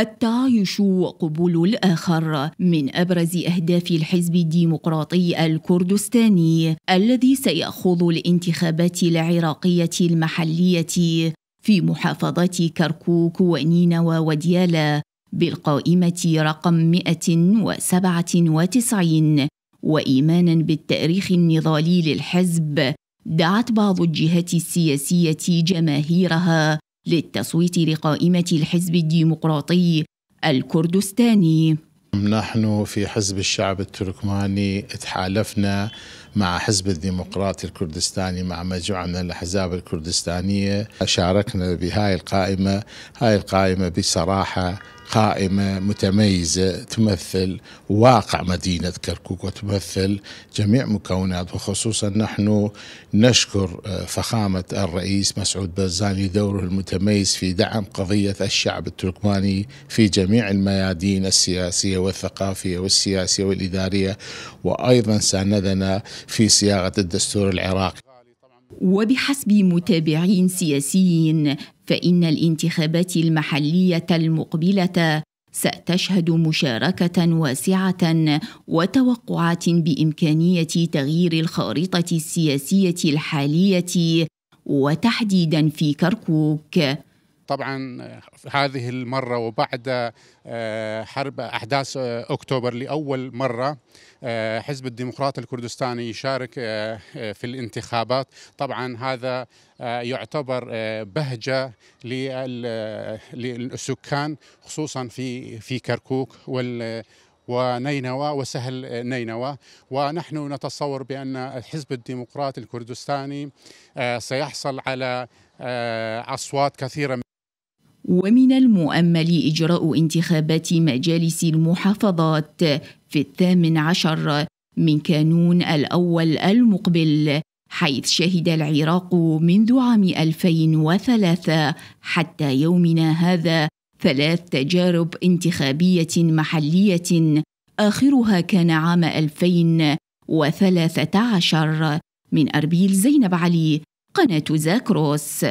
التعايش وقبول الآخر من أبرز أهداف الحزب الديمقراطي الكردستاني الذي سيخوض الانتخابات العراقية المحلية في محافظات كركوك ونينوى وديالا بالقائمة رقم 197 وإيمانا بالتاريخ النضالي للحزب دعت بعض الجهات السياسية جماهيرها للتصويت لقائمة الحزب الديمقراطي الكردستاني نحن في حزب الشعب التركماني تحالفنا مع حزب الديمقراطي الكردستاني مع مجموعة من الأحزاب الكردستانية شاركنا بهاي القائمة هاي القائمة بصراحة قائمة متميزة تمثل واقع مدينة كركوك وتمثل جميع مكونات وخصوصا نحن نشكر آه، فخامة الرئيس مسعود بزاني دوره المتميز في دعم قضية الشعب التركماني في جميع الميادين السياسية والثقافية والسياسية والإدارية وأيضا ساندنا في صياغة الدستور العراقي وبحسب متابعين سياسيين فان الانتخابات المحليه المقبله ستشهد مشاركه واسعه وتوقعات بامكانيه تغيير الخارطه السياسيه الحاليه وتحديدا في كركوك طبعا آه، هذه المرة وبعد آه، حرب أحداث آه، أكتوبر لأول مرة حزب الديمقراط الكردستاني يشارك في الانتخابات طبعا هذا يعتبر بهجة للسكان خصوصا في في كركوك وال ونينوى وسهل نينوى ونحن نتصور بأن الحزب الديمقراطي الكردستاني سيحصل على أصوات كثيرة ومن المؤمل إجراء انتخابات مجالس المحافظات في الثامن عشر من كانون الأول المقبل حيث شهد العراق منذ عام 2003 حتى يومنا هذا ثلاث تجارب انتخابية محلية آخرها كان عام 2013 من أربيل زينب علي قناة زاكروس